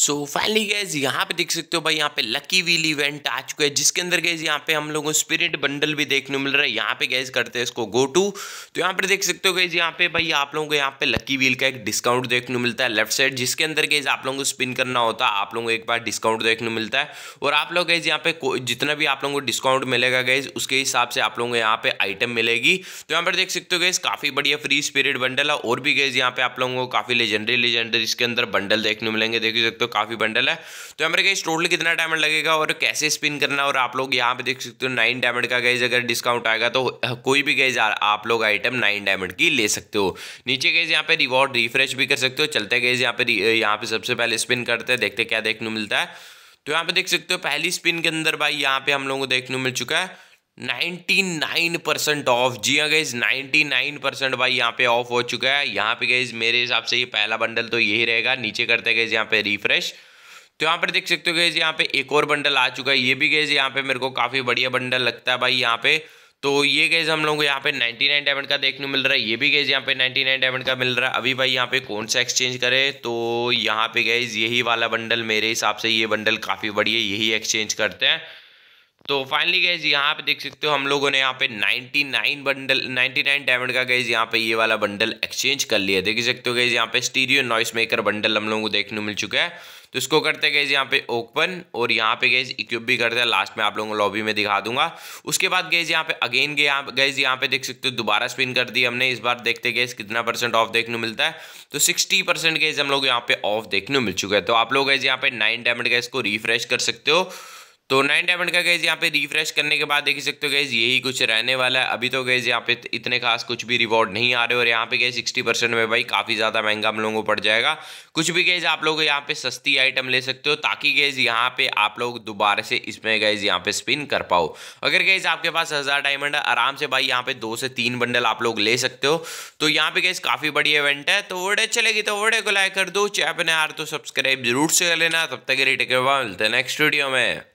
so finally guys यहाँ पे देख सकते हो भाई यहाँ पे लकी व्हील इवेंट आ चुका है जिसके अंदर गैज यहाँ पे हम लोगों को स्पिरिट बंडल भी देखने मिल रहा है यहाँ पे गैज करते हैं इसको गो टू तो यहाँ पर देख सकते हो गैज यहाँ पे भाई आप लोगों को यहाँ पे लकी व्हील का एक डिस्काउंट देखने मिलता है लेफ्ट साइड जिसके अंदर गैज आप लोगों को स्पिन करना होता है आप लोगों को एक बार डिस्काउंट देखने मिलता है और आप लोग गैज यहाँ पे जितना भी आप लोगों को डिस्काउंट मिलेगा गैज उसके हिसाब से आप लोगों को यहाँ पे आइटम मिलेगी तो यहाँ पर देख सकते हो गैज काफ़ी बढ़िया फ्री स्पिरिट बंडल है और भी गैज यहाँ पे आप लोगों को काफ़ी लेजेंडरी लेजेंडरी इसके अंदर बंडल देखने मिलेंगे देख सकते हो काफ़ी बंडल है तो हमारे गई टोटल कितना डायमंड लगेगा और कैसे स्पिन करना और आप लोग यहाँ पे देख सकते हो नाइन डायमंड का गैज अगर डिस्काउंट आएगा तो कोई भी गैज आप लोग आइटम नाइन डायमंड की ले सकते हो नीचे गैज यहाँ पे रिवॉर्ड रिफ्रेश भी कर सकते हो चलते गैज यहाँ पे यहाँ पे सबसे पहले स्पिन करते हैं देखते क्या देखने मिलता है तो यहाँ पे देख सकते हो पहली स्पिन के अंदर भाई यहाँ पे हम लोगों को देखने मिल चुका है 99 परसेंट ऑफ जी हाँ गईज 99 परसेंट भाई यहाँ पे ऑफ हो चुका है यहाँ पे गई मेरे हिसाब से ये पहला बंडल तो यही रहेगा नीचे करते गए यहाँ पे रिफ्रेश तो यहाँ पर देख सकते हो गए यहाँ पे एक और बंडल आ चुका है ये भी गए यहाँ पे मेरे को काफ़ी बढ़िया बंडल लगता है भाई यहाँ पे तो ये गए हम लोगों को यहाँ पे 99 डायमंड का देखने मिल रहा है ये भी गए यहाँ पे 99 डायमंड का मिल रहा है अभी भाई यहाँ पे कौन सा एक्सचेंज करे तो यहाँ पे गए यही वाला बंडल मेरे हिसाब से ये बंडल काफ़ी बढ़िया यही एक्सचेंज करते हैं तो फाइनली गैज यहाँ पे देख सकते हो हम लोगों ने यहाँ पे 99 बंडल 99 डायमंड का गैज यहाँ पे ये वाला बंडल एक्सचेंज कर लिया देख सकते हो गैज यहाँ पे स्टीरियो नॉइस मेकर बंडल हम लोगों को देखने मिल चुका है तो इसको करते हैं गैज यहाँ पे ओपन और यहाँ पे गैज इक्विप भी करते हैं लास्ट में आप लोगों को लॉबी में दिखा दूंगा उसके बाद गैज यहाँ पे अगेन गए यहाँ गैज यहाँ पे देख सकते हो दोबारा स्पिन कर दी हमने इस बार देखते गए कितना परसेंट ऑफ देखने मिलता है तो सिक्सटी परसेंट गैज हम लोग यहाँ पे ऑफ देखने मिल चुका है तो आप लोग गैज यहाँ पे नाइन डायमंड गैस को रिफ्रेश कर सकते हो तो नाइन डायमंड का गैस यहाँ पे रिफ्रेश करने के बाद देख सकते हो गैस यही कुछ रहने वाला है अभी तो गैस यहाँ पे इतने खास कुछ भी रिवॉर्ड नहीं आ रहे और यहाँ पे गए सिक्सटी परसेंट में भाई काफ़ी ज़्यादा महंगा हम लोगों को पड़ जाएगा कुछ भी गैस आप लोग यहाँ पे सस्ती आइटम ले सकते हो ताकि गैस यहाँ पे आप लोग दोबारा से इसमें गैस यहाँ पे स्पिन कर पाओ अगर गैस आपके पास हज़ार डायमंड आराम से भाई यहाँ पे दो से तीन बंडल आप लोग ले सकते हो तो यहाँ पे गैस काफ़ी बड़ी इवेंट है तो वोडे चलेगी तो वोडे को लाइक कर दो चैपन आर यार तो सब्सक्राइब जरूर से कर लेना तब तक रेट के मिलते हैं नेक्स्ट वीडियो में